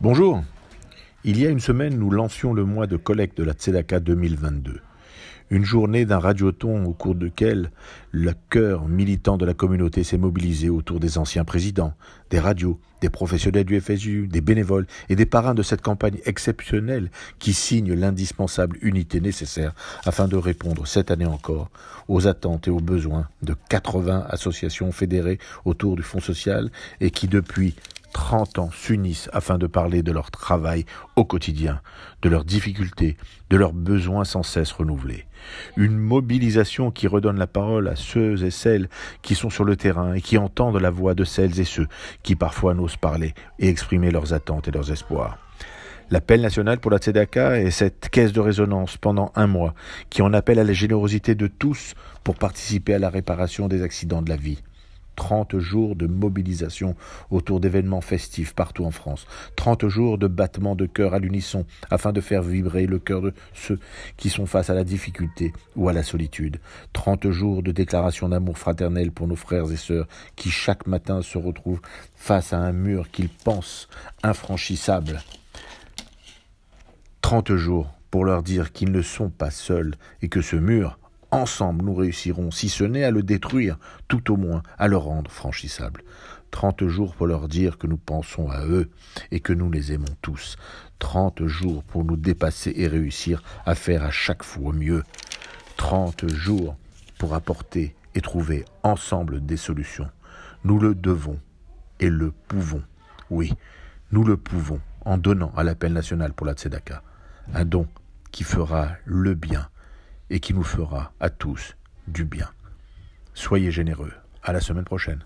Bonjour. Il y a une semaine, nous lancions le mois de collecte de la Tzedaka 2022. Une journée d'un radioton au cours duquel le cœur militant de la communauté s'est mobilisé autour des anciens présidents, des radios, des professionnels du FSU, des bénévoles et des parrains de cette campagne exceptionnelle qui signe l'indispensable unité nécessaire afin de répondre cette année encore aux attentes et aux besoins de 80 associations fédérées autour du Fonds social et qui depuis 30 ans s'unissent afin de parler de leur travail au quotidien, de leurs difficultés, de leurs besoins sans cesse renouvelés. Une mobilisation qui redonne la parole à ceux et celles qui sont sur le terrain et qui entendent la voix de celles et ceux qui parfois n'osent parler et exprimer leurs attentes et leurs espoirs. L'appel national pour la Tzedaka est cette caisse de résonance pendant un mois qui en appelle à la générosité de tous pour participer à la réparation des accidents de la vie. 30 jours de mobilisation autour d'événements festifs partout en France, 30 jours de battements de cœur à l'unisson afin de faire vibrer le cœur de ceux qui sont face à la difficulté ou à la solitude, 30 jours de déclaration d'amour fraternel pour nos frères et sœurs qui chaque matin se retrouvent face à un mur qu'ils pensent infranchissable. 30 jours pour leur dire qu'ils ne sont pas seuls et que ce mur, Ensemble, nous réussirons, si ce n'est à le détruire, tout au moins à le rendre franchissable. Trente jours pour leur dire que nous pensons à eux et que nous les aimons tous. Trente jours pour nous dépasser et réussir à faire à chaque fois mieux. Trente jours pour apporter et trouver ensemble des solutions. Nous le devons et le pouvons. Oui, nous le pouvons en donnant à l'appel national pour la Tzedaka un don qui fera le bien et qui nous fera à tous du bien. Soyez généreux. À la semaine prochaine.